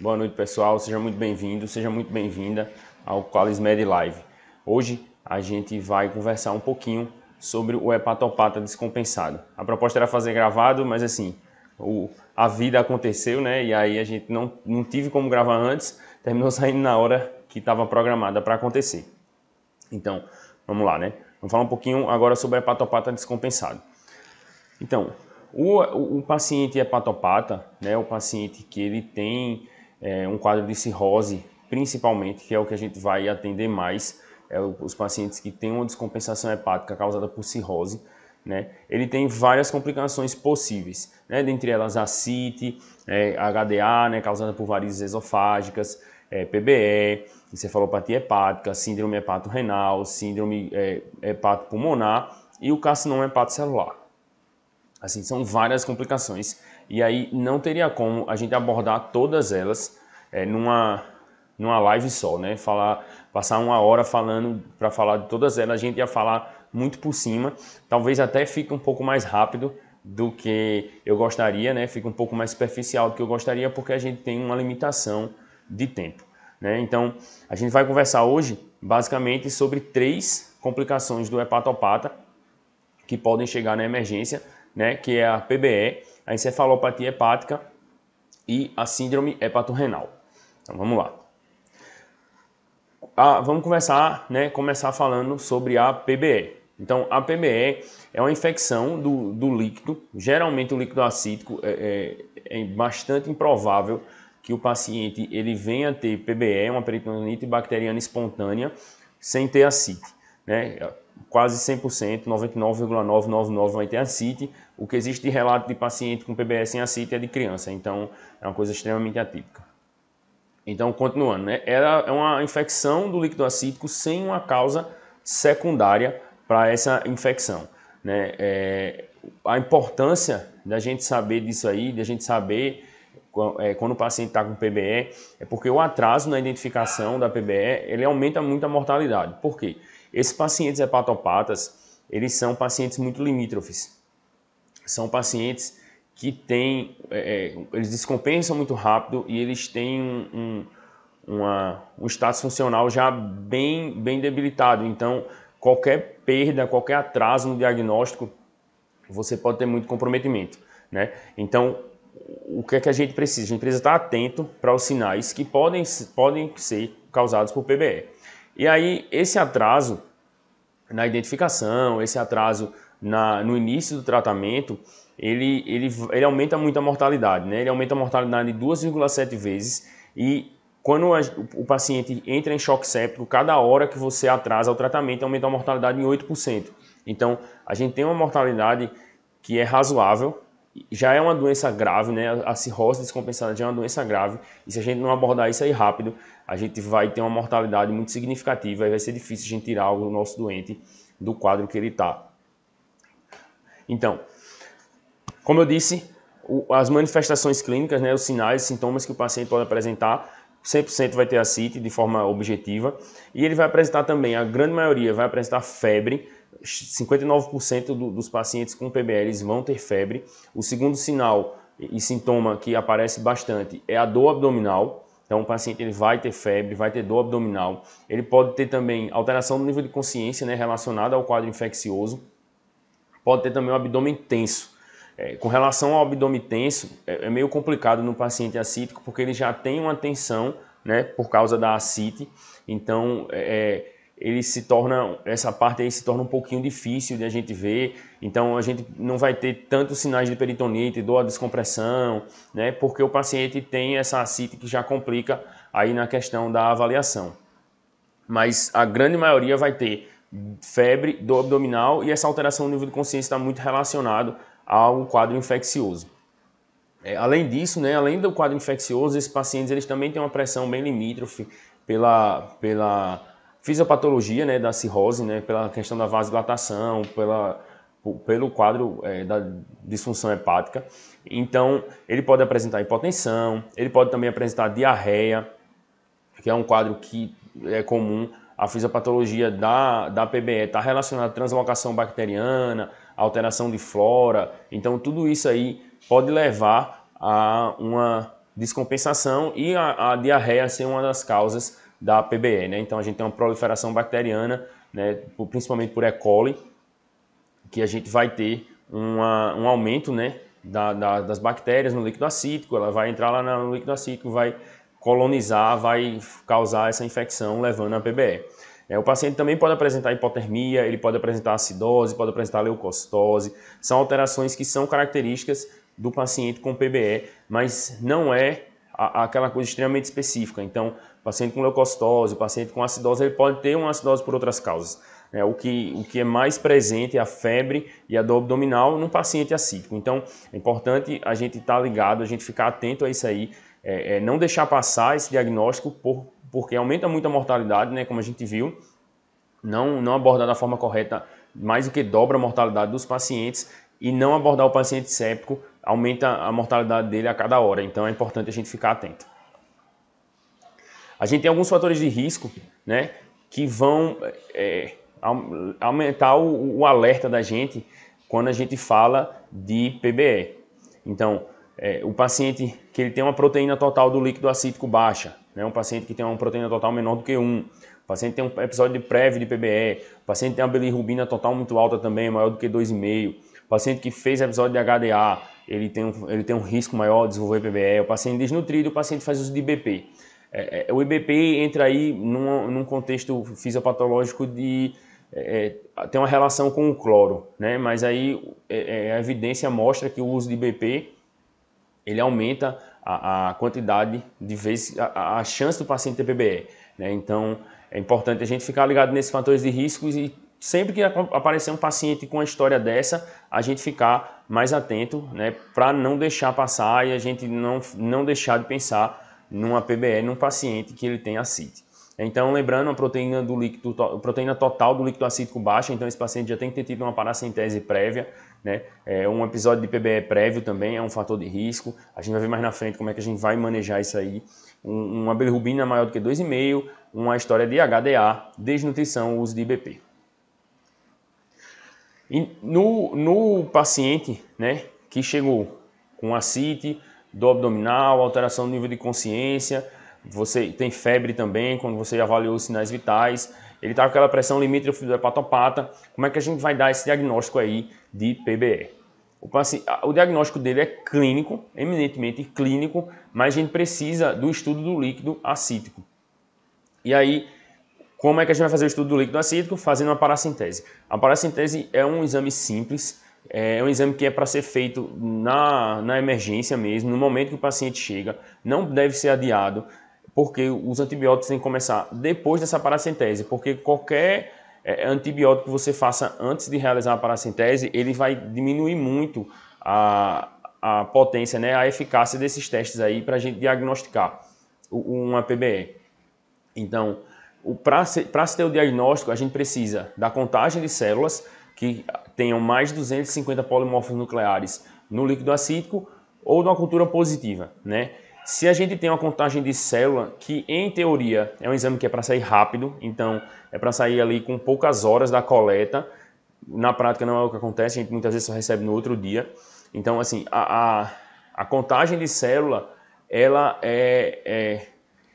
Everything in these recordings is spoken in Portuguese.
Boa noite, pessoal. Seja muito bem-vindo, seja muito bem-vinda ao Qualismed Live. Hoje a gente vai conversar um pouquinho sobre o hepatopata descompensado. A proposta era fazer gravado, mas assim, o, a vida aconteceu, né? E aí a gente não, não tive como gravar antes, terminou saindo na hora que estava programada para acontecer. Então, vamos lá, né? Vamos falar um pouquinho agora sobre o hepatopata descompensado. Então, o, o, o paciente hepatopata, né, o paciente que ele tem é, um quadro de cirrose, principalmente, que é o que a gente vai atender mais, é, os pacientes que têm uma descompensação hepática causada por cirrose, né? Ele tem várias complicações possíveis, né? dentre elas é, a é, HDA, né? causada por varizes esofágicas, é, PBE, encefalopatia hepática, síndrome hepato-renal, síndrome é, hepato-pulmonar e o carcinoma celular. Assim, são várias complicações e aí não teria como a gente abordar todas elas é, numa, numa live só, né? Falar, passar uma hora falando para falar de todas elas, a gente ia falar muito por cima, talvez até fique um pouco mais rápido do que eu gostaria, né? Fica um pouco mais superficial do que eu gostaria, porque a gente tem uma limitação de tempo, né? Então, a gente vai conversar hoje basicamente sobre três complicações do hepatopata que podem chegar na emergência, né? Que é a PBE, a encefalopatia hepática e a síndrome hepatorrenal. Então vamos lá. Ah, vamos conversar, né, começar falando sobre a PBE. Então a PBE é uma infecção do, do líquido, geralmente o líquido acítico é, é, é bastante improvável que o paciente ele venha ter PBE, uma peritonite bacteriana espontânea, sem ter a Né? Quase 100%, 99,999 vai ter a O que existe de relato de paciente com PBE sem a é de criança, então é uma coisa extremamente atípica. Então, continuando, né? Era é uma infecção do líquido acítico sem uma causa secundária para essa infecção. Né? É, a importância da gente saber disso aí, da gente saber é, quando o paciente está com PBE, é porque o atraso na identificação da PBE, ele aumenta muito a mortalidade. Por quê? Esses pacientes hepatopatas, eles são pacientes muito limítrofes. São pacientes que tem, é, é, eles descompensam muito rápido e eles têm um, um, uma, um status funcional já bem, bem debilitado. Então, qualquer perda, qualquer atraso no diagnóstico, você pode ter muito comprometimento. Né? Então, o que é que a gente precisa? A gente precisa estar atento para os sinais que podem, podem ser causados por PBE. E aí, esse atraso na identificação, esse atraso na, no início do tratamento, ele, ele, ele aumenta muito a mortalidade, né? Ele aumenta a mortalidade 2,7 vezes e quando a, o paciente entra em choque séptico, cada hora que você atrasa o tratamento aumenta a mortalidade em 8%. Então, a gente tem uma mortalidade que é razoável, já é uma doença grave, né? A cirrose descompensada já é uma doença grave, e se a gente não abordar isso aí rápido, a gente vai ter uma mortalidade muito significativa e vai ser difícil a gente tirar o nosso doente do quadro que ele está. Então, como eu disse, as manifestações clínicas, né, os sinais, sintomas que o paciente pode apresentar, 100% vai ter a CIT de forma objetiva. E ele vai apresentar também, a grande maioria vai apresentar febre. 59% do, dos pacientes com PBLs vão ter febre. O segundo sinal e sintoma que aparece bastante é a dor abdominal. Então, o paciente ele vai ter febre, vai ter dor abdominal. Ele pode ter também alteração do nível de consciência né, relacionada ao quadro infeccioso. Pode ter também o abdômen tenso. É, com relação ao abdômen tenso, é, é, meio complicado no paciente acítico, porque ele já tem uma tensão, né, por causa da acite, então é, é, ele se torna, essa parte aí se torna um pouquinho difícil de a gente ver, então a gente não vai ter tantos sinais de peritonite, dor descompressão, né, porque o paciente tem essa acite que já complica aí na questão da avaliação. Mas a grande maioria vai ter febre, dor abdominal e essa alteração no nível de consciência está muito relacionado a um quadro infeccioso. É, além disso, né, além do quadro infeccioso, esses pacientes eles também têm uma pressão bem limítrofe pela, pela fisiopatologia né, da cirrose, né, pela questão da vasodilatação, pela, pelo quadro é, da disfunção hepática. Então, ele pode apresentar hipotensão, ele pode também apresentar diarreia, que é um quadro que é comum. A fisiopatologia da, da PBE está relacionada à translocação bacteriana, alteração de flora. Então, tudo isso aí pode levar a uma descompensação e a, a diarreia ser uma das causas da PBE. Né? Então, a gente tem uma proliferação bacteriana, né, principalmente por E. coli, que a gente vai ter uma, um aumento né, da, da, das bactérias no líquido acítico, ela vai entrar lá no líquido acítico, vai colonizar, vai causar essa infecção, levando a PBE. É, o paciente também pode apresentar hipotermia, ele pode apresentar acidose, pode apresentar leucostose. São alterações que são características do paciente com PBE, mas não é a, aquela coisa extremamente específica. Então, paciente com leucocitose, paciente com acidose, ele pode ter uma acidose por outras causas. É, o, que, o que é mais presente é a febre e a dor abdominal no paciente acídico. Então, é importante a gente estar tá ligado, a gente ficar atento a isso aí, é, é, não deixar passar esse diagnóstico por porque aumenta muito a mortalidade, né, como a gente viu, não, não abordar da forma correta, mais do que dobra a mortalidade dos pacientes, e não abordar o paciente séptico aumenta a mortalidade dele a cada hora, então é importante a gente ficar atento. A gente tem alguns fatores de risco, né, que vão é, aumentar o, o, alerta da gente quando a gente fala de PBE. Então, é, o paciente que ele tem uma proteína total do líquido acítico baixa, né? um paciente que tem uma proteína total menor do que 1, um paciente tem um episódio de prévio de PBE, paciente tem uma bilirrubina total muito alta também, maior do que 2,5, paciente que fez episódio de HDA, ele tem um, ele tem um risco maior de desenvolver PBE, o paciente desnutrido, o paciente faz uso de IBP. É, é, o IBP entra aí num, num contexto fisiopatológico de é, é tem uma relação com o cloro, né? mas aí é, é, a evidência mostra que o uso de IBP ele aumenta a, a quantidade de vezes, a, a, chance do paciente ter PBE. Né? Então, é importante a gente ficar ligado nesses fatores de risco e sempre que aparecer um paciente com uma história dessa, a gente ficar mais atento, né, para não deixar passar e a gente não, não deixar de pensar numa PBE num paciente que ele tem a CIT. Então, lembrando, a proteína, do líquido, proteína total do líquido acídico baixa, então esse paciente já tem que ter tido uma paracentese prévia, né? É um episódio de PBE prévio também é um fator de risco. A gente vai ver mais na frente como é que a gente vai manejar isso aí. Um, uma bilirrubina maior do que 2,5, uma história de HDA, desnutrição, uso de IBP. E no, no paciente né, que chegou com acite do abdominal, alteração do nível de consciência, você tem febre também, quando você avaliou os sinais vitais, ele está com aquela pressão limítrofe do hepatopata, como é que a gente vai dar esse diagnóstico aí de PBE? O, assim, o diagnóstico dele é clínico, eminentemente clínico, mas a gente precisa do estudo do líquido acítico. E aí, como é que a gente vai fazer o estudo do líquido acítico? Fazendo uma parasintese. A parasintese é um exame simples, é, é um exame que é para ser feito na, na emergência mesmo, no momento que o paciente chega, não deve ser adiado porque os antibióticos têm que começar depois dessa paracentese, porque qualquer é, é, antibiótico que você faça antes de realizar a paracentese, ele vai diminuir muito a, a potência, né, a eficácia desses testes aí para a gente diagnosticar uma PBE. Então, para se, se ter o diagnóstico, a gente precisa da contagem de células que tenham mais de 250 polimorfos nucleares no líquido acítico ou de uma cultura positiva, né? Se a gente tem uma contagem de célula, que em teoria é um exame que é para sair rápido, então é para sair ali com poucas horas da coleta, na prática não é o que acontece, a gente muitas vezes só recebe no outro dia. Então, assim, a, a, a contagem de célula, ela é, é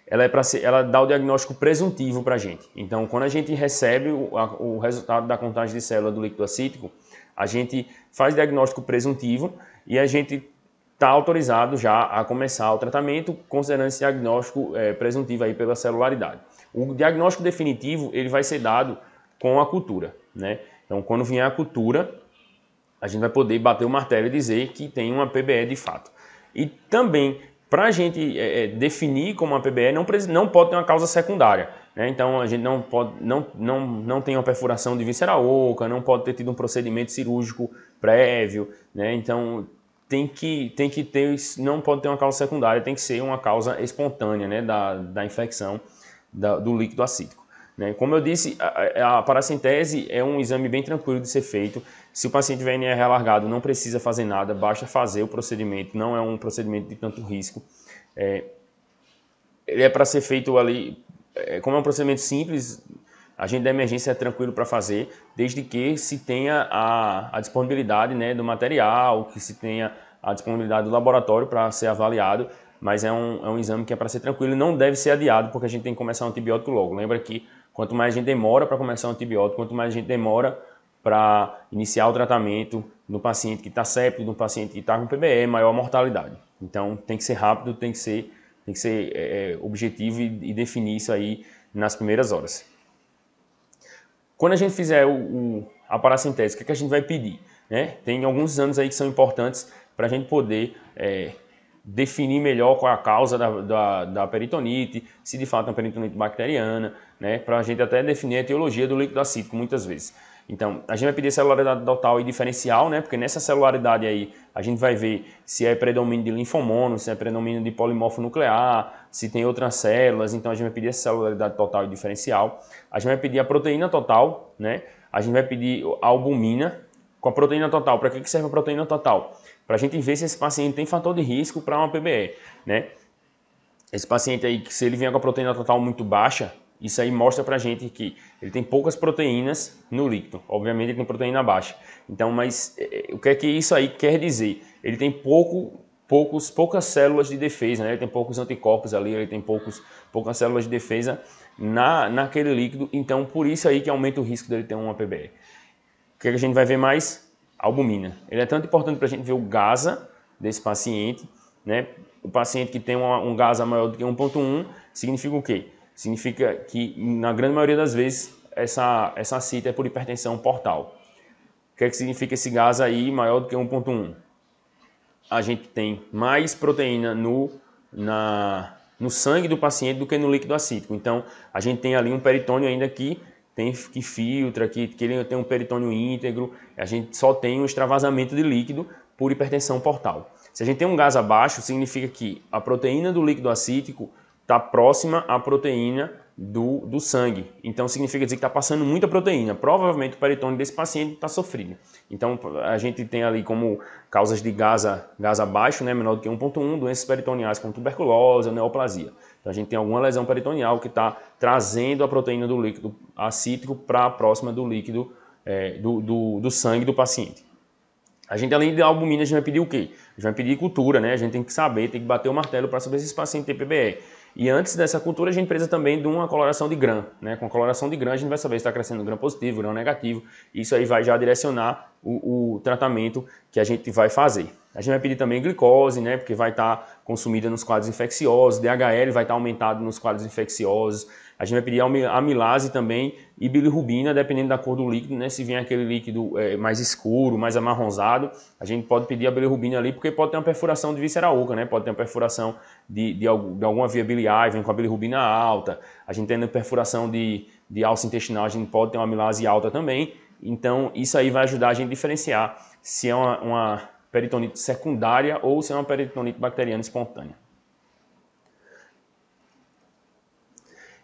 ela é para ela dá o diagnóstico presuntivo para a gente. Então, quando a gente recebe o, a, o resultado da contagem de célula do líquido acítico, a gente faz diagnóstico presuntivo e a gente está autorizado já a começar o tratamento, considerando esse diagnóstico é, presuntivo aí pela celularidade. O diagnóstico definitivo ele vai ser dado com a cultura, né? Então, quando vier a cultura, a gente vai poder bater o martelo e dizer que tem uma PBE de fato. E também, para a gente é, é, definir como uma PBE, não, não pode ter uma causa secundária. Né? Então, a gente não, pode, não, não, não tem uma perfuração de víscera oca, não pode ter tido um procedimento cirúrgico prévio. Né? Então, tem que, tem que ter, não pode ter uma causa secundária, tem que ser uma causa espontânea né, da, da infecção da, do líquido acídico. Né? Como eu disse, a, a paracentese é um exame bem tranquilo de ser feito. Se o paciente tiver NR alargado, não precisa fazer nada, basta fazer o procedimento, não é um procedimento de tanto risco. É, ele é para ser feito ali, é, como é um procedimento simples, Agente da emergência é tranquilo para fazer, desde que se tenha a, a disponibilidade né, do material, que se tenha a disponibilidade do laboratório para ser avaliado, mas é um, é um exame que é para ser tranquilo e não deve ser adiado, porque a gente tem que começar o antibiótico logo. Lembra que quanto mais a gente demora para começar o antibiótico, quanto mais a gente demora para iniciar o tratamento no paciente que está séptico, no paciente que está com PBE, maior a mortalidade. Então tem que ser rápido, tem que ser, tem que ser é, é objetivo e, e definir isso aí nas primeiras horas. Quando a gente fizer o, o, a parassintética, o é que a gente vai pedir? Né? Tem alguns exames aí que são importantes para a gente poder é, definir melhor qual é a causa da, da, da, peritonite, se de fato é uma peritonite bacteriana, né? para a gente até definir a etiologia do líquido acítico muitas vezes. Então, a gente vai pedir celularidade total e diferencial, né? Porque nessa celularidade aí, a gente vai ver se é predomínio de linfomono, se é predomínio de polimorfo nuclear, se tem outras células. Então, a gente vai pedir a celularidade total e diferencial. A gente vai pedir a proteína total, né? A gente vai pedir a albumina. Com a proteína total, para que, que serve a proteína total? Para a gente ver se esse paciente tem fator de risco para uma PBE, né? Esse paciente aí, se ele vier com a proteína total muito baixa, isso aí mostra pra gente que ele tem poucas proteínas no líquido. Obviamente ele tem proteína baixa. Então, mas é, é, o que é que isso aí quer dizer? Ele tem pouco, poucos, poucas células de defesa, né? Ele tem poucos anticorpos ali, ele tem poucos, poucas células de defesa na, naquele líquido. Então, por isso aí que aumenta o risco dele ter um APBE. O que, é que a gente vai ver mais? Albumina. Ele é tanto importante para a gente ver o GASA desse paciente, né? O paciente que tem uma, um GASA maior do que 1.1 significa o quê? significa que, na grande maioria das vezes, essa, essa cita é por hipertensão portal. O que, é que significa esse gás aí maior do que 1.1? A gente tem mais proteína no, na, no sangue do paciente do que no líquido acítico. Então, a gente tem ali um peritônio ainda que tem que filtra, que, que ele tem um peritônio íntegro, a gente só tem um extravasamento de líquido por hipertensão portal. Se a gente tem um gás abaixo, significa que a proteína do líquido acítico está próxima à proteína do, do sangue. Então significa dizer que está passando muita proteína. Provavelmente o peritônio desse paciente está sofrido. Então a gente tem ali como causas de gasa, gasa baixo, né, menor do que 1.1, doenças peritoniais como tuberculose, neoplasia. Então a gente tem alguma lesão peritoneal que está trazendo a proteína do líquido acítico para próxima do líquido é, do, do, do sangue do paciente. A gente, além de albumina, a gente vai pedir o quê? A gente vai pedir cultura, né? A gente tem que saber, tem que bater o martelo para saber se esse paciente tem PBE. E antes dessa cultura, a gente precisa também de uma coloração de grã. Né? Com a coloração de grã, a gente vai saber se está crescendo grã positivo, grã negativo. Isso aí vai já direcionar o, o, tratamento que a gente vai fazer. A gente vai pedir também glicose, né? porque vai estar tá consumida nos quadros infecciosos, DHL vai estar tá aumentado nos quadros infecciosos, a gente vai pedir amilase também e bilirrubina, dependendo da cor do líquido, né? Se vem aquele líquido é, mais escuro, mais amarronzado, a gente pode pedir a bilirrubina ali, porque pode ter uma perfuração de víscera oca, né? Pode ter uma perfuração de, de, de alguma via biliar, vem com a bilirrubina alta. A gente tendo perfuração de, de alça intestinal, a gente pode ter uma amilase alta também. Então, isso aí vai ajudar a gente a diferenciar se é uma, uma peritonite secundária ou se é uma peritonite bacteriana espontânea.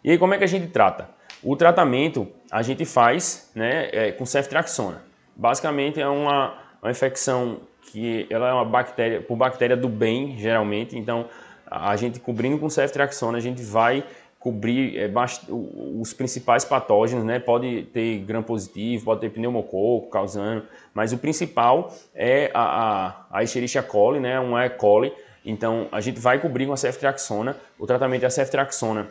E aí como é que a gente trata? O tratamento a gente faz né, é, com ceftriaxona. Basicamente é uma, uma infecção que ela é uma bactéria, por bactéria do bem, geralmente. Então, a gente cobrindo com ceftriaxona, a gente vai cobrir é, os principais patógenos, né? Pode ter gram positivo, pode ter pneumococo causando, mas o principal é a, a, a Escherichia coli, né? Um E. coli. Então, a gente vai cobrir com a ceftriaxona. O tratamento é a ceftriaxona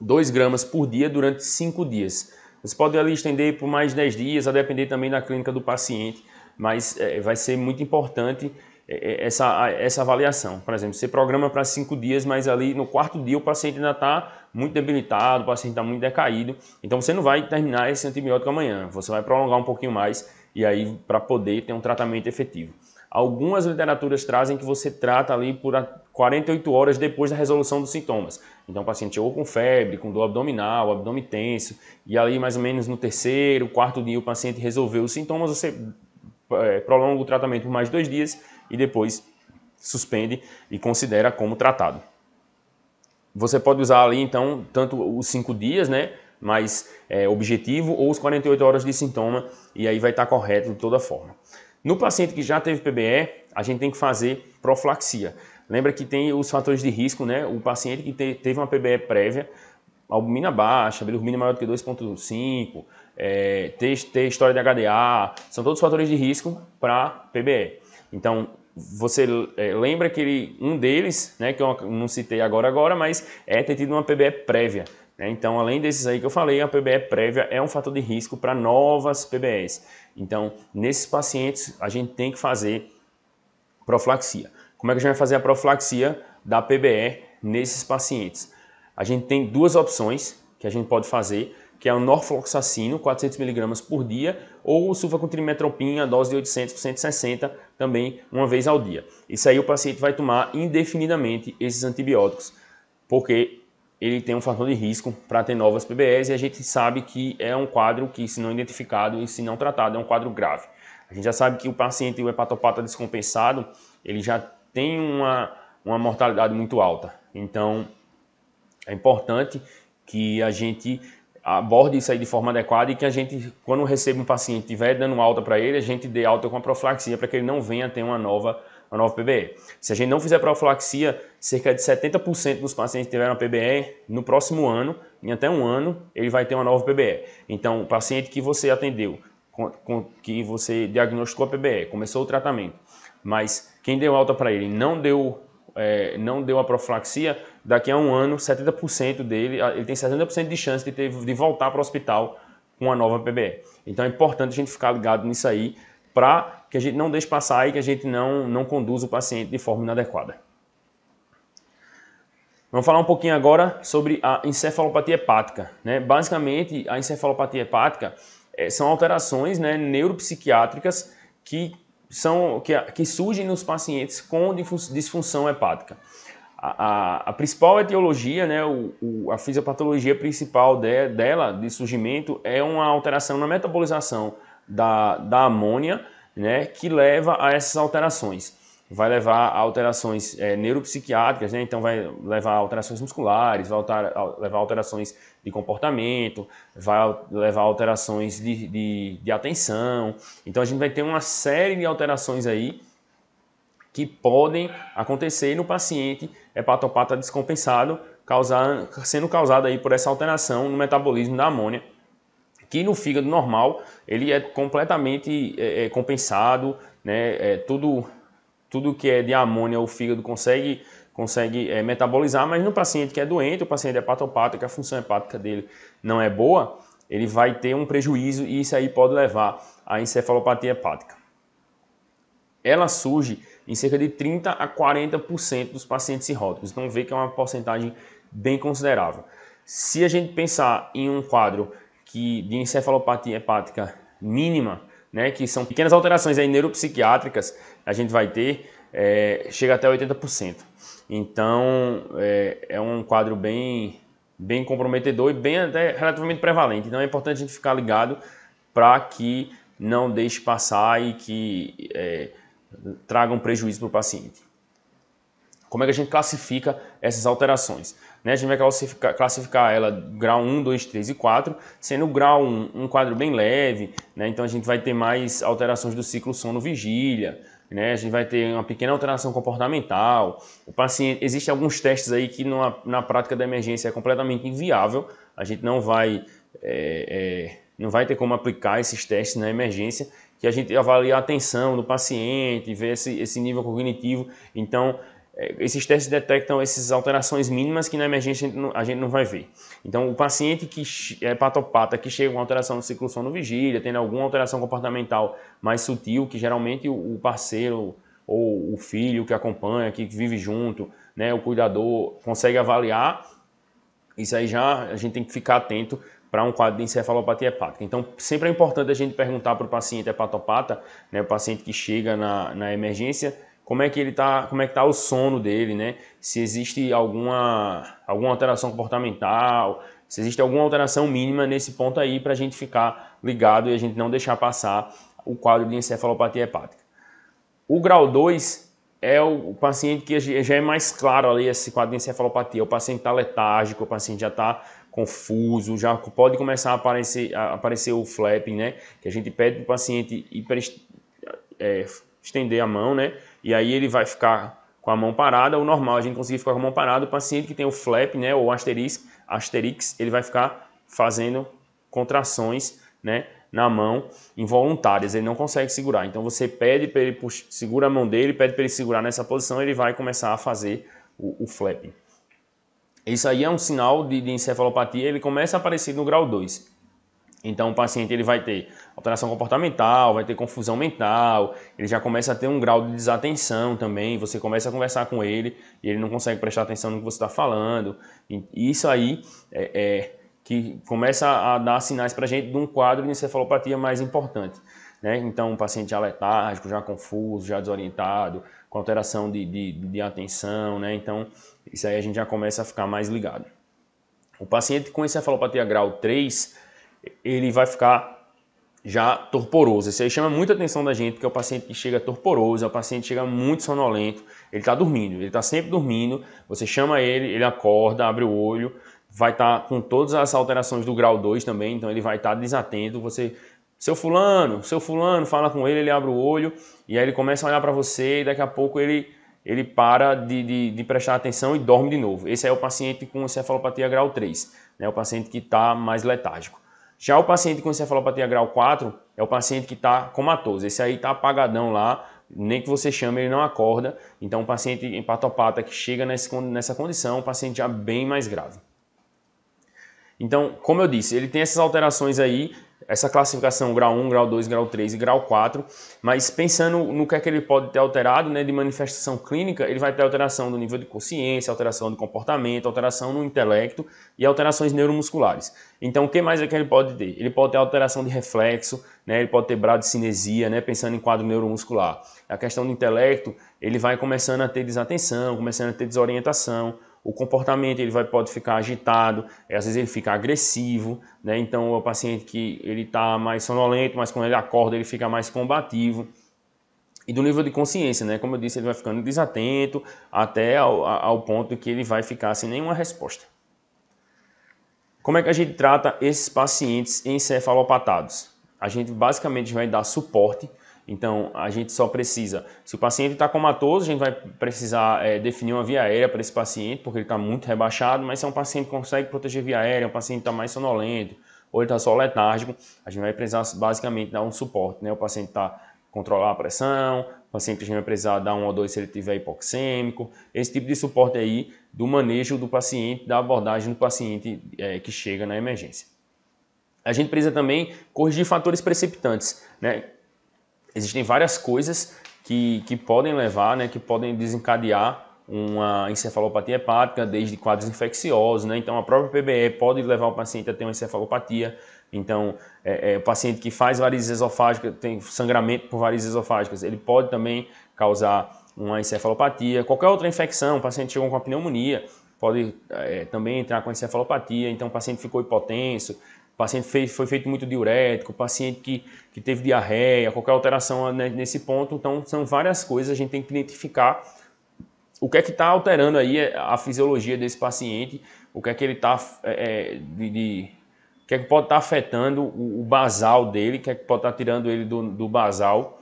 2 gramas por dia durante 5 dias. Você pode ali estender por mais 10 dias, a depender também da clínica do paciente, mas é, vai ser muito importante é, é, essa, essa avaliação. Por exemplo, você programa para 5 dias, mas ali no quarto dia o paciente ainda está muito debilitado, o paciente está muito decaído, então você não vai terminar esse antibiótico amanhã, você vai prolongar um pouquinho mais e aí para poder ter um tratamento efetivo. Algumas literaturas trazem que você trata ali por 48 horas depois da resolução dos sintomas. Então, o paciente ou com febre, com dor abdominal, abdômen tenso, e ali mais ou menos no terceiro, quarto dia o paciente resolveu os sintomas, você é, prolonga o tratamento por mais dois dias e depois suspende e considera como tratado. Você pode usar ali, então, tanto os cinco dias, né? mais é, objetivo ou os 48 horas de sintoma e aí vai estar correto de toda forma. No paciente que já teve PBE, a gente tem que fazer profilaxia. Lembra que tem os fatores de risco, né? O paciente que te, teve uma PBE prévia, albumina baixa, bilirrubina maior do que 2,5, é, ter, ter história de HDA, são todos fatores de risco para PBE. Então, você é, lembra que ele, um deles, né, que eu não citei agora agora, mas é ter tido uma PBE prévia. Né? Então, além desses aí que eu falei, a PBE prévia é um fator de risco para novas PBEs. Então, nesses pacientes, a gente tem que fazer profilaxia. Como é que a gente vai fazer a profilaxia da PBE nesses pacientes? A gente tem duas opções que a gente pode fazer, que é o norfloxacino, 400mg por dia, ou o a dose de 800 por 160, também uma vez ao dia. Isso aí o paciente vai tomar indefinidamente esses antibióticos, porque ele tem um fator de risco para ter novas PBS e a gente sabe que é um quadro que, se não identificado e se não tratado, é um quadro grave. A gente já sabe que o paciente o hepatopata descompensado, ele já tem uma, uma mortalidade muito alta. Então, é importante que a gente aborde isso aí de forma adequada e que a gente, quando recebe um paciente e estiver dando alta para ele, a gente dê alta com a profilaxia para que ele não venha ter uma nova a nova PBE. Se a gente não fizer profilaxia, cerca de 70% dos pacientes que tiveram a PBE, no próximo ano, em até um ano, ele vai ter uma nova PBE. Então, o paciente que você atendeu, que você diagnosticou a PBE, começou o tratamento, mas quem deu alta para ele não deu é, não deu a profilaxia, daqui a um ano, 70% dele, ele tem 70% de chance de, ter, de voltar para o hospital com a nova PBE. Então é importante a gente ficar ligado nisso aí para que a gente não deixe passar e que a gente não, não conduza o paciente de forma inadequada. Vamos falar um pouquinho agora sobre a encefalopatia hepática. Né? Basicamente, a encefalopatia hepática é, são alterações né, neuropsiquiátricas que, são, que, que surgem nos pacientes com disfunção hepática. A, a, a, principal etiologia, né, o, o, a fisiopatologia principal de, dela, de surgimento, é uma alteração na metabolização da, da amônia né, que leva a essas alterações. Vai levar a alterações é, neuropsiquiátricas, né, então vai levar a alterações musculares, vai alter, levar a alterações de comportamento, vai levar a alterações de, de, de atenção. Então a gente vai ter uma série de alterações aí que podem acontecer no paciente hepatopata descompensado, causar, sendo causada aí por essa alteração no metabolismo da amônia que no fígado normal ele é completamente é, é, compensado, né? É, tudo, tudo que é de amônia o fígado consegue, consegue é, metabolizar, mas no paciente que é doente, o paciente hepatopático, é a função hepática dele não é boa, ele vai ter um prejuízo e isso aí pode levar à encefalopatia hepática. Ela surge em cerca de 30 a 40% dos pacientes cirróticos, então vê que é uma porcentagem bem considerável. Se a gente pensar em um quadro que de encefalopatia hepática mínima, né, que são pequenas alterações aí neuropsiquiátricas, a gente vai ter, é, chega até 80%. Então, é, é um quadro bem, bem comprometedor e bem até relativamente prevalente. Então, é importante a gente ficar ligado para que não deixe passar e que é, traga um prejuízo para o paciente. Como é que a gente classifica essas alterações? Né? A gente vai classificar, classificar ela grau 1, 2, 3 e 4, sendo o grau 1 um quadro bem leve, né? então a gente vai ter mais alterações do ciclo sono-vigília, né? A gente vai ter uma pequena alteração comportamental. O paciente, existem alguns testes aí que numa, na prática da emergência é completamente inviável. A gente não vai, é, é, não vai ter como aplicar esses testes na emergência, que a gente avalia a atenção do paciente, ver esse, esse nível cognitivo. Então, é, esses testes detectam essas alterações mínimas que na emergência a gente não, a gente não vai ver. Então, o paciente que é patopata, que chega com alteração do ciclo sono vigília, tendo alguma alteração comportamental mais sutil, que geralmente o parceiro ou o filho que acompanha, que vive junto, né, o cuidador consegue avaliar, isso aí já a gente tem que ficar atento para um quadro de encefalopatia hepática. Então, sempre é importante a gente perguntar para o paciente hepatopata, é né, o paciente que chega na, na emergência, como é que ele tá, como é que tá o sono dele, né? Se existe alguma, alguma alteração comportamental, se existe alguma alteração mínima nesse ponto aí para a gente ficar ligado e a gente não deixar passar o quadro de encefalopatia hepática. O grau 2 é o paciente que já é mais claro ali esse quadro de encefalopatia. O paciente está letárgico, o paciente já está confuso, já pode começar a aparecer, a aparecer o flapping, né? Que a gente pede para o paciente é, estender a mão, né? e aí ele vai ficar com a mão parada, o normal a gente conseguir ficar com a mão parada, o paciente que tem o flap, né, ou asterix, asterix, ele vai ficar fazendo contrações, né, na mão involuntárias, ele não consegue segurar. Então você pede para ele segura a mão dele, pede para ele segurar nessa posição, ele vai começar a fazer o, o flap. Isso aí é um sinal de, de encefalopatia, ele começa a aparecer no grau 2. Então o paciente ele vai ter alteração comportamental, vai ter confusão mental, ele já começa a ter um grau de desatenção também, você começa a conversar com ele e ele não consegue prestar atenção no que você está falando. E isso aí é, é, que começa a dar sinais para a gente de um quadro de encefalopatia mais importante. Né? Então o paciente já letárgico, já confuso, já desorientado, com alteração de, de, de atenção, né? então isso aí a gente já começa a ficar mais ligado. O paciente com encefalopatia grau 3 ele vai ficar já torporoso. Isso aí chama muita atenção da gente, porque é o paciente que chega torporoso, é o paciente que chega muito sonolento, ele está dormindo, ele está sempre dormindo, você chama ele, ele acorda, abre o olho, vai estar tá com todas as alterações do grau 2 também, então ele vai estar tá desatento, você... Seu fulano, seu fulano, fala com ele, ele abre o olho e aí ele começa a olhar para você e daqui a pouco ele ele para de, de, de, prestar atenção e dorme de novo. Esse é o paciente com encefalopatia grau 3, né? o paciente que está mais letárgico. Já o paciente com encefalopatia grau 4 é o paciente que está comatoso. Esse aí está apagadão lá, nem que você chame, ele não acorda. Então, o paciente empatopata que chega nessa condição o paciente já bem mais grave. Então, como eu disse, ele tem essas alterações aí essa classificação grau 1, grau 2, grau 3 e grau 4, mas pensando no que é que ele pode ter alterado né, de manifestação clínica, ele vai ter alteração do nível de consciência, alteração de comportamento, alteração no intelecto e alterações neuromusculares. Então, o que mais é que ele pode ter? Ele pode ter alteração de reflexo, né, ele pode ter bradicinesia, né, pensando em quadro neuromuscular. A questão do intelecto, ele vai começando a ter desatenção, começando a ter desorientação, o comportamento ele vai, pode ficar agitado, é, às vezes ele fica agressivo, né? então é o paciente que ele está mais sonolento, mas quando ele acorda ele fica mais combativo. E do nível de consciência, né? como eu disse, ele vai ficando desatento até ao, ao ponto que ele vai ficar sem nenhuma resposta. Como é que a gente trata esses pacientes encefalopatados? A gente basicamente vai dar suporte então, a gente só precisa, se o paciente está comatoso, a gente vai precisar é, definir uma via aérea para esse paciente, porque ele está muito rebaixado, mas se é um paciente que consegue proteger via aérea, é um paciente está mais sonolento, ou ele está só letárgico, a gente vai precisar basicamente dar um suporte, né? O paciente está controlar a pressão, o paciente a gente vai precisar dar um ou dois se ele tiver hipoxêmico, esse tipo de suporte aí do manejo do paciente, da abordagem do paciente é, que chega na emergência. A gente precisa também corrigir fatores precipitantes, né? existem várias coisas que, que podem levar, né, que podem desencadear uma encefalopatia hepática, desde quadros infecciosos, né? Então, a própria PBE pode levar o paciente a ter uma encefalopatia. Então, é, é, o paciente que faz varizes esofágicas, tem sangramento por varizes esofágicas, ele pode também causar uma encefalopatia. Qualquer outra infecção, o paciente chegou com a pneumonia, pode é, também entrar com encefalopatia. Então, o paciente ficou hipotenso, paciente fez, foi feito muito diurético, paciente que, que teve diarreia, qualquer alteração né, nesse ponto. Então, são várias coisas, a gente tem que identificar o que é que está alterando aí é, a fisiologia desse paciente, o que é que ele está é, é, de, de, o que é que pode estar tá afetando o, basal dele, o que é que pode estar tá tirando ele do, do, basal,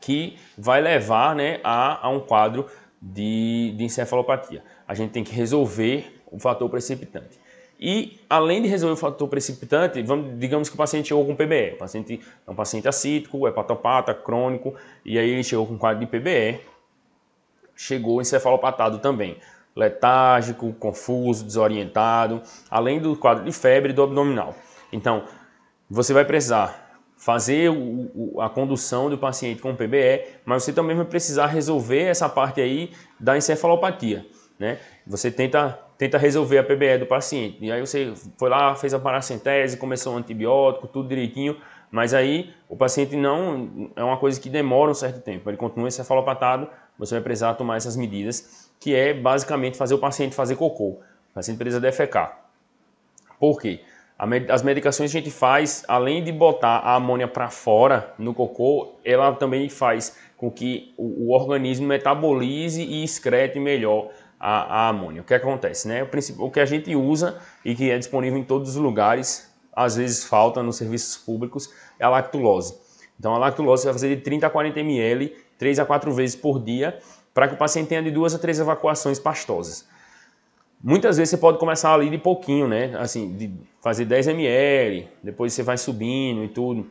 que vai levar né, a, a um quadro de, de encefalopatia. A gente tem que resolver o fator precipitante. E além de resolver o fator precipitante, vamos, digamos que o paciente chegou com PBE, o paciente é um paciente acítico, hepatopata, crônico, e aí ele chegou com quadro de PBE, chegou encefalopatado também, letárgico, confuso, desorientado, além do quadro de febre e do abdominal. Então, você vai precisar fazer o, o, a condução do paciente com PBE, mas você também vai precisar resolver essa parte aí da encefalopatia. Né? Você tenta, tenta resolver a PBE do paciente. E aí você foi lá, fez a paracentese, começou o antibiótico, tudo direitinho, mas aí o paciente não. É uma coisa que demora um certo tempo. Ele continua encefalopatado, você vai precisar tomar essas medidas, que é basicamente fazer o paciente fazer cocô. O paciente precisa defecar. Por quê? As medicações que a gente faz, além de botar a amônia para fora no cocô, ela também faz com que o, o organismo metabolize e excrete melhor a, a amônia. O que acontece, né? O, o que a gente usa e que é disponível em todos os lugares, às vezes falta nos serviços públicos, é a lactulose. Então a lactulose vai fazer de 30 a 40 ml, 3 a 4 vezes por dia, para que o paciente tenha de duas a três evacuações pastosas. Muitas vezes você pode começar ali de pouquinho, né? Assim, de fazer 10 ml, depois você vai subindo e tudo.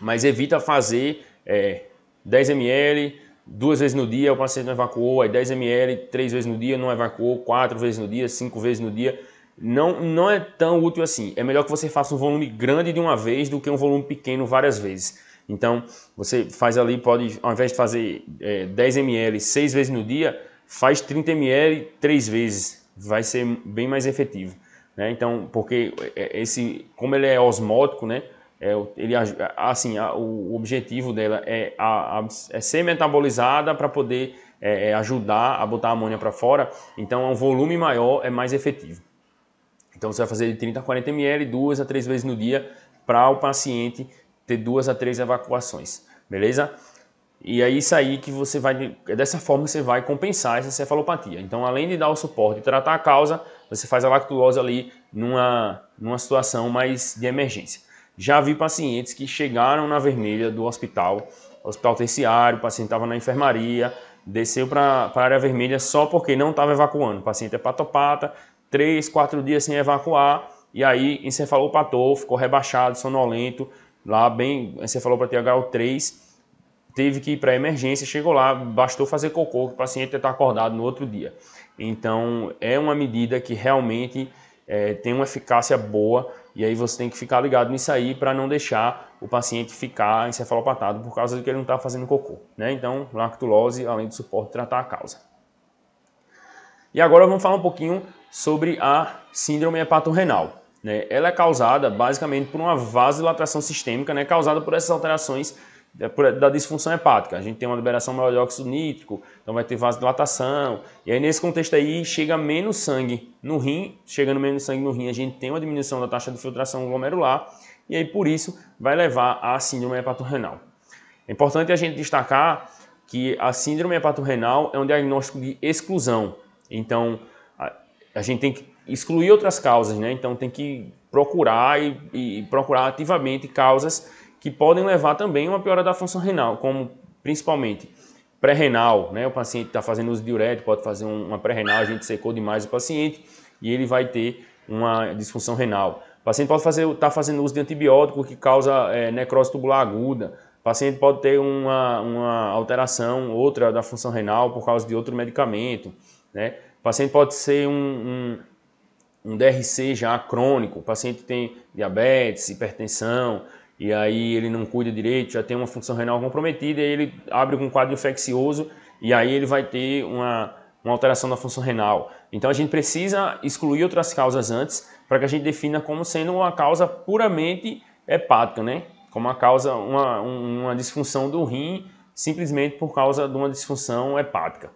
Mas evita fazer é, 10 ml, duas vezes no dia o paciente não evacuou, aí 10 ml, três vezes no dia não evacuou, quatro vezes no dia, cinco vezes no dia. Não, não é tão útil assim. É melhor que você faça um volume grande de uma vez do que um volume pequeno várias vezes. Então, você faz ali, pode, ao invés de fazer é, 10 ml seis vezes no dia, faz 30 ml três vezes. Vai ser bem mais efetivo. Né? Então, porque é, é, esse, como ele é osmótico, né? É, ele, assim, a, o objetivo dela é, a, a, é ser metabolizada para poder é, é, ajudar a botar a amônia para fora. Então, é um volume maior, é mais efetivo. Então, você vai fazer de 30 a 40 ml, duas a três vezes no dia, para o paciente ter duas a três evacuações, beleza? E é isso aí que você vai, é dessa forma que você vai compensar essa cefalopatia. Então, além de dar o suporte e tratar a causa, você faz a lactulose ali numa, numa situação mais de emergência. Já vi pacientes que chegaram na vermelha do hospital, hospital terciário, o paciente estava na enfermaria, desceu para a área vermelha só porque não estava evacuando. O paciente é patopata, três, quatro dias sem evacuar, e aí encefalopatou, ficou rebaixado, sonolento, lá bem, encefalopatia grau 3, teve que ir para emergência, chegou lá, bastou fazer cocô, o paciente está acordado no outro dia. Então, é uma medida que realmente é, tem uma eficácia boa e aí você tem que ficar ligado nisso aí para não deixar o paciente ficar encefalopatado por causa de que ele não está fazendo cocô. Né? Então, lactulose, além do suporte, tratar a causa. E agora vamos falar um pouquinho sobre a síndrome hepatorrenal. Né? Ela é causada basicamente por uma vasodilatação sistêmica, né? causada por essas alterações é da disfunção hepática. A gente tem uma liberação maior de óxido nítrico, então vai ter vasodilatação. E aí nesse contexto aí chega menos sangue no rim, chegando menos sangue no rim, a gente tem uma diminuição da taxa de filtração glomerular e aí por isso vai levar à síndrome hepatorrenal. É importante a gente destacar que a síndrome hepatorrenal é um diagnóstico de exclusão. Então a, a gente tem que excluir outras causas, né? Então tem que procurar e, e procurar ativamente causas que podem levar também a uma piora da função renal, como principalmente pré-renal, né? O paciente está fazendo uso diurético, pode fazer uma pré-renal, a gente secou demais o paciente e ele vai ter uma disfunção renal. O paciente pode estar tá fazendo uso de antibiótico que causa é, necrose tubular aguda. O paciente pode ter uma, uma alteração, outra da função renal por causa de outro medicamento. Né? O paciente pode ser um, um, um DRC já crônico. O paciente tem diabetes, hipertensão, e aí ele não cuida direito, já tem uma função renal comprometida, e aí ele abre com um quadro infeccioso e aí ele vai ter uma, uma alteração da função renal. Então a gente precisa excluir outras causas antes para que a gente defina como sendo uma causa puramente hepática, né? Como uma causa, uma, uma disfunção do rim simplesmente por causa de uma disfunção hepática.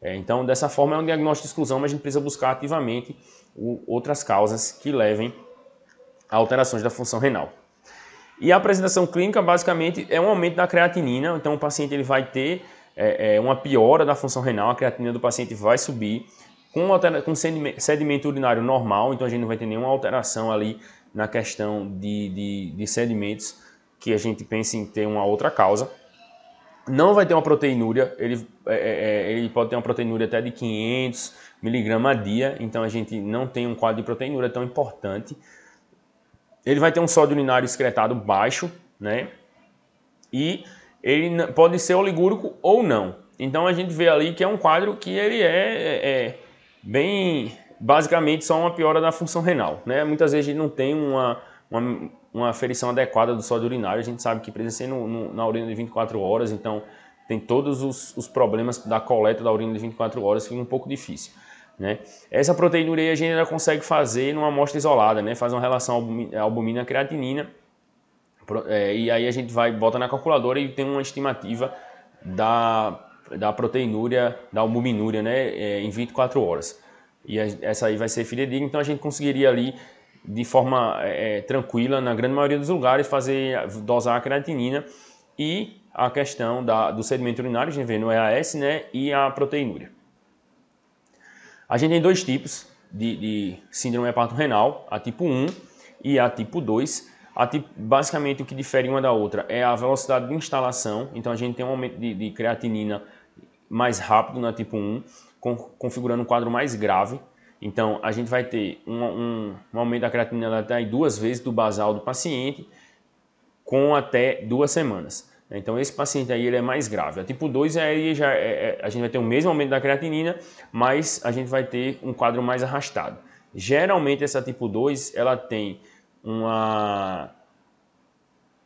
É, então, dessa forma, é um diagnóstico de exclusão, mas a gente precisa buscar ativamente o, outras causas que levem a alterações da função renal. E a apresentação clínica basicamente é um aumento da creatinina, então o paciente ele vai ter é, é, uma piora da função renal, a creatinina do paciente vai subir, com, com sedimento urinário normal, então a gente não vai ter nenhuma alteração ali na questão de, de, de sedimentos que a gente pense em ter uma outra causa. Não vai ter uma proteinúria, ele, é, é, é ele pode ter uma proteinúria até de 500 miligramas a dia, então a gente não tem um quadro de proteinúria tão importante ele vai ter um sódio urinário excretado baixo, né? E ele pode ser oligúrico ou não. Então a gente vê ali que é um quadro que ele é, é, é bem, basicamente, só uma piora da função renal, né? Muitas vezes a gente não tem uma, uma, uma ferição adequada do sódio urinário, a gente sabe que presença no, no, na urina de 24 horas, então tem todos os, os problemas da coleta da urina de 24 horas, que é um pouco difícil. Né? Essa proteinuria a gente ainda consegue fazer numa amostra isolada, né? faz uma relação albumina-creatinina é, e aí a gente vai bota na calculadora e tem uma estimativa da, da proteinúria, da albuminúria né? É, em 24 horas. E a, essa aí vai ser fidedigna, então a gente conseguiria ali de forma é, é, tranquila, na grande maioria dos lugares, fazer dosar a creatinina e a questão da, do sedimento urinário, a gente vê no EAS, né, e a proteinúria. A gente tem dois tipos de, de síndrome hepato-renal, a tipo 1 e a tipo 2. A tipo, basicamente, o que difere uma da outra é a velocidade de instalação. Então, a gente tem um aumento de, de creatinina mais rápido na tipo 1, com, configurando um quadro mais grave. Então, a gente vai ter um, um, um aumento da creatinina até duas vezes do basal do paciente, com até duas semanas. Né? Então esse paciente aí ele é mais grave. A tipo 2 aí já é, é, a gente vai ter o mesmo aumento da creatinina, mas a gente vai ter um quadro mais arrastado. Geralmente essa tipo 2 ela tem uma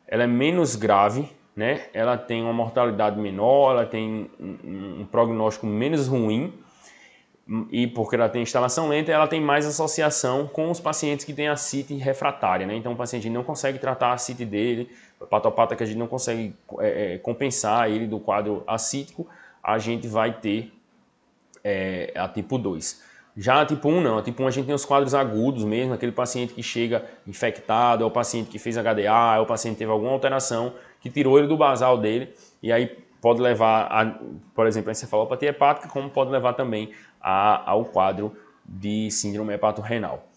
ela é menos grave, né? Ela tem uma mortalidade menor, ela tem um, um prognóstico menos ruim e porque ela tem instalação lenta, ela tem mais associação com os pacientes que têm a CIT refratária. Né? Então, o paciente não consegue tratar a CIT dele, o patopata que a gente não consegue é, é, compensar ele do quadro acítico, a gente vai ter é, a tipo 2. Já a tipo 1 não, a tipo 1 a gente tem os quadros agudos mesmo, aquele paciente que chega infectado, é o paciente que fez HDA, é o paciente que teve alguma alteração que tirou ele do basal dele, e aí pode levar, a, por exemplo, a encefalopatia hepática, como pode levar também a, ao quadro de síndrome hepato renal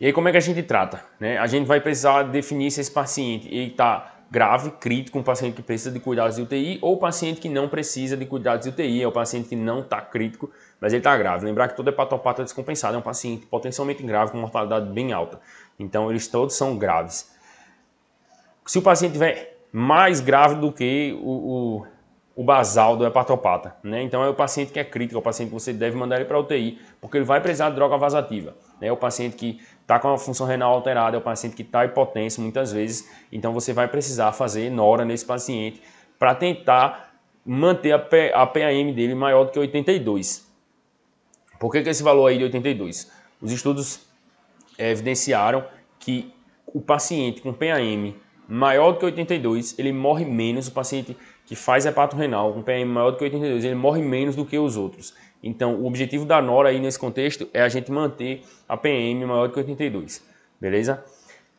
E aí como é que a gente trata? Né? A gente vai precisar definir se esse paciente está grave, crítico, um paciente que precisa de cuidados de UTI, ou paciente que não precisa de cuidados de UTI, é o paciente que não está crítico, mas ele está grave. Lembrar que todo hepatopata descompensado é um paciente potencialmente grave, com mortalidade bem alta. Então, eles todos são graves. Se o paciente tiver mais grave do que o, o, o basal do hepatopata. Né? Então é o paciente que é crítico, é o paciente que você deve mandar ele para UTI, porque ele vai precisar de droga vasativa. Né? É o paciente que está com a função renal alterada, é o paciente que está hipotenso muitas vezes, então você vai precisar fazer nora nesse paciente para tentar manter a, P, a PAM dele maior do que 82. Por que, que esse valor aí de 82? Os estudos é, evidenciaram que o paciente com PAM maior do que 82, ele morre menos. O paciente que faz hepato renal com PM maior do que 82, ele morre menos do que os outros. Então, o objetivo da NORA aí nesse contexto é a gente manter a PM maior do que 82, beleza?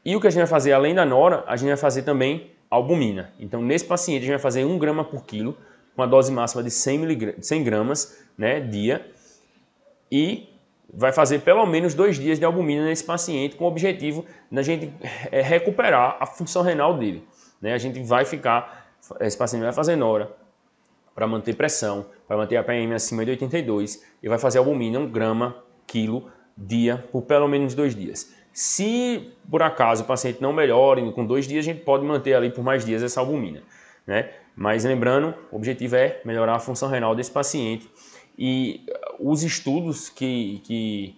E o que a gente vai fazer além da NORA, a gente vai fazer também albumina. Então, nesse paciente, a gente vai fazer 1 grama por quilo, com a dose máxima de 100, 100 gramas né, dia. E vai fazer pelo menos dois dias de albumina nesse paciente com o objetivo da gente é, recuperar a função renal dele. Né? A gente vai ficar, esse paciente vai fazer nora para manter pressão, para manter a PM acima de 82 e vai fazer albumina um grama, quilo, dia, por pelo menos dois dias. Se por acaso o paciente não melhora, com dois dias a gente pode manter ali por mais dias essa albumina. Né? Mas lembrando, o objetivo é melhorar a função renal desse paciente e os estudos que, que,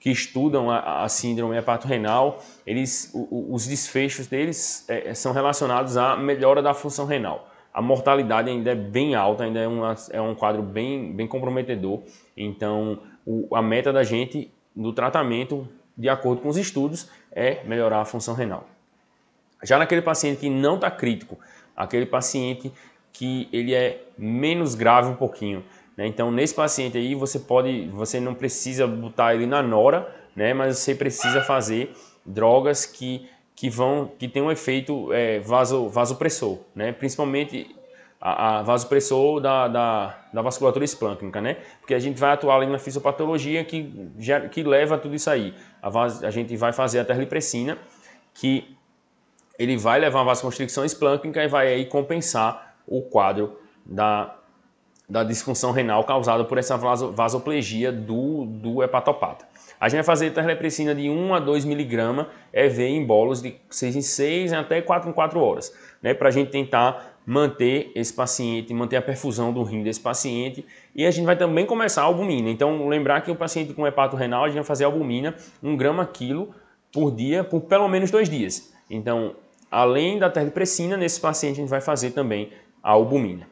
que estudam a, a, síndrome hepato-renal, eles, os desfechos deles é, é, são relacionados à melhora da função renal. A mortalidade ainda é bem alta, ainda é, uma, é um quadro bem, bem comprometedor. Então, o, a meta da gente no tratamento, de acordo com os estudos, é melhorar a função renal. Já naquele paciente que não está crítico, aquele paciente que ele é menos grave um pouquinho, né? Então, nesse paciente aí, você pode, você não precisa botar ele na nora, né? Mas você precisa fazer drogas que que vão que tem um efeito é, vaso vasopressor, né? Principalmente a, a vasopressor da, da, da, vasculatura esplâncnica, né? Porque a gente vai atuar ali na fisiopatologia que já, que leva tudo isso aí. A, vas, a gente vai fazer a terlipressina que ele vai levar a vasoconstricção esplâncnica e vai aí compensar o quadro da da disfunção renal causada por essa vasoplegia do, do hepatopata. A gente vai fazer terlepressina de 1 a 2 miligrama é EV em bolos de 6 em 6 até 4 em 4 horas, né, para a gente tentar manter esse paciente, manter a perfusão do rim desse paciente. E a gente vai também começar a albumina. Então, lembrar que o paciente com hepato renal, a gente vai fazer albumina 1 grama quilo por dia por pelo menos dois dias. Então, além da terlepressina, nesse paciente a gente vai fazer também a albumina.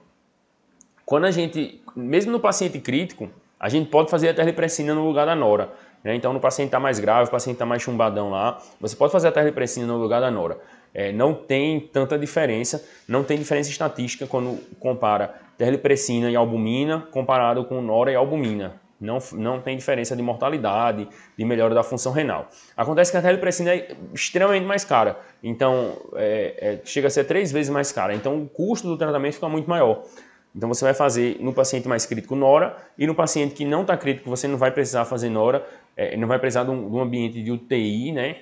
Quando a gente, mesmo no paciente crítico, a gente pode fazer a terlipressina no lugar da nora. Né? Então, no paciente está mais grave, o paciente está mais chumbadão lá, você pode fazer a terlipressina no lugar da nora. É, não tem tanta diferença, não tem diferença estatística quando compara terlipressina e albumina comparado com nora e albumina. Não, não tem diferença de mortalidade, de melhora da função renal. Acontece que a terlipressina é extremamente mais cara, então é, é, chega a ser três vezes mais cara, então o custo do tratamento fica muito maior. Então você vai fazer no paciente mais crítico Nora e no paciente que não está crítico você não vai precisar fazer Nora, é, não vai precisar de um, de um, ambiente de UTI, né?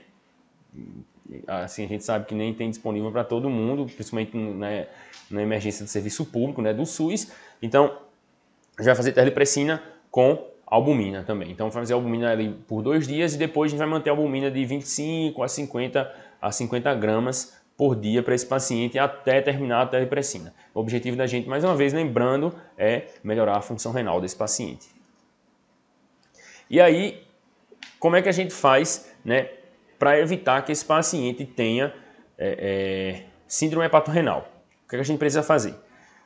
Assim a gente sabe que nem tem disponível para todo mundo, principalmente né, na emergência do serviço público, né, do SUS. Então já vai fazer terlipressina com albumina também. Então fazer albumina ali por dois dias e depois a gente vai manter a albumina de 25 a 50 a 50 gramas por dia para esse paciente até terminar a terrepressina. O objetivo da gente, mais uma vez, lembrando, é melhorar a função renal desse paciente. E aí, como é que a gente faz né, para evitar que esse paciente tenha é, é, síndrome hepatorrenal? O que, é que a gente precisa fazer?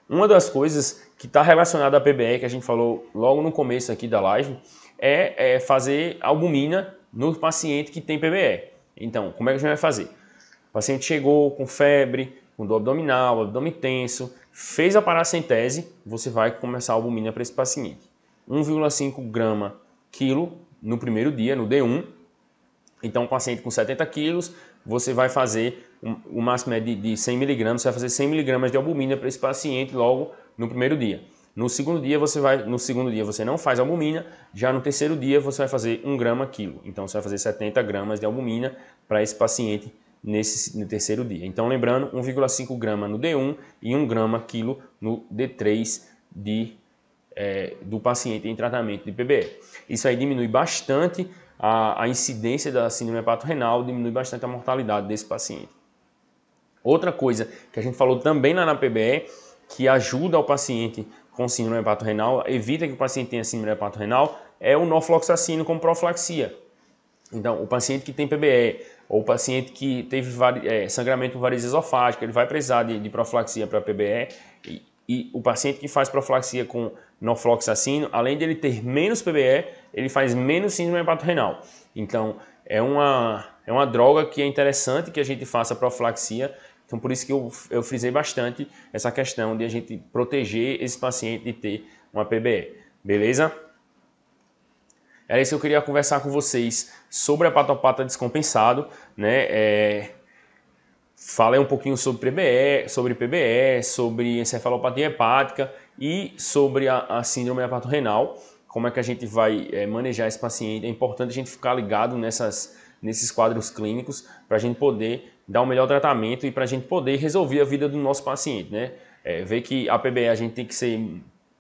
Uma das coisas que está relacionada à PBE, que a gente falou logo no começo aqui da live, é, é, fazer albumina no paciente que tem PBE. Então, como é que a gente vai fazer? paciente chegou com febre, com dor abdominal, abdômen tenso, fez a paracentese, você vai começar a albumina para esse paciente. 1,5 grama quilo no primeiro dia, no D1. Então, um paciente com 70 quilos, você vai fazer, o máximo é de, de 100 miligramas, você vai fazer 100 miligramas de albumina para esse paciente logo no primeiro dia. No segundo dia você vai, no segundo dia você não faz albumina, já no terceiro dia você vai fazer 1 grama quilo. Então você vai fazer 70 gramas de albumina para esse paciente nesse, no terceiro dia. Então, lembrando, 1,5 grama no D1 e 1 grama quilo no D3 de, é, do paciente em tratamento de PBE. Isso aí diminui bastante a, a incidência da síndrome hepato-renal, diminui bastante a mortalidade desse paciente. Outra coisa que a gente falou também lá na PBE, que ajuda o paciente com síndrome hepato-renal, evita que o paciente tenha síndrome hepato-renal, é o norfloxacino com profilaxia. Então, o paciente que tem PBE ou o paciente que teve é, sangramento por variz esofágica, ele vai precisar de, de profilaxia para PBE. E, e, o paciente que faz profilaxia com norfloxacino, além de ele ter menos PBE, ele faz menos síndrome renal. Então, é uma, é uma droga que é interessante que a gente faça profilaxia. Então, por isso que eu, eu frisei bastante essa questão de a gente proteger esse paciente de ter uma PBE. Beleza? Era isso que eu queria conversar com vocês sobre a patopata descompensado, né? É... Falei um pouquinho sobre PBE, sobre PBE, sobre encefalopatia hepática e sobre a, a síndrome renal. Como é que a gente vai é, manejar esse paciente? É importante a gente ficar ligado nessas, nesses quadros clínicos para a gente poder dar o um melhor tratamento e para a gente poder resolver a vida do nosso paciente, né? É, ver que a PBE a gente tem que ser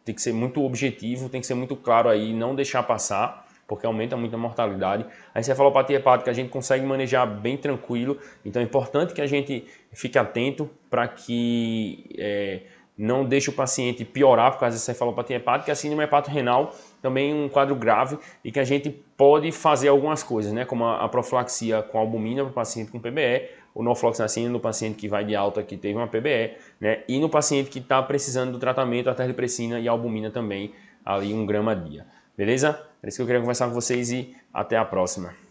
tem que ser muito objetivo, tem que ser muito claro aí, não deixar passar porque aumenta muito a mortalidade. A encefalopatia é hepática a gente consegue manejar bem tranquilo, então é importante que a gente fique atento para que é, não deixe o paciente piorar por causa da encefalopatia é hepática. A síndrome hepato-renal também é um quadro grave e que a gente pode fazer algumas coisas, né, como a, a profilaxia com albumina para o paciente com PBE, o nofloxacina no paciente que vai de alta que teve uma PBE, né, e no paciente que está precisando do tratamento, a terlipressina e a albumina também, ali um grama a dia. Beleza? É isso que eu queria conversar com vocês e até a próxima.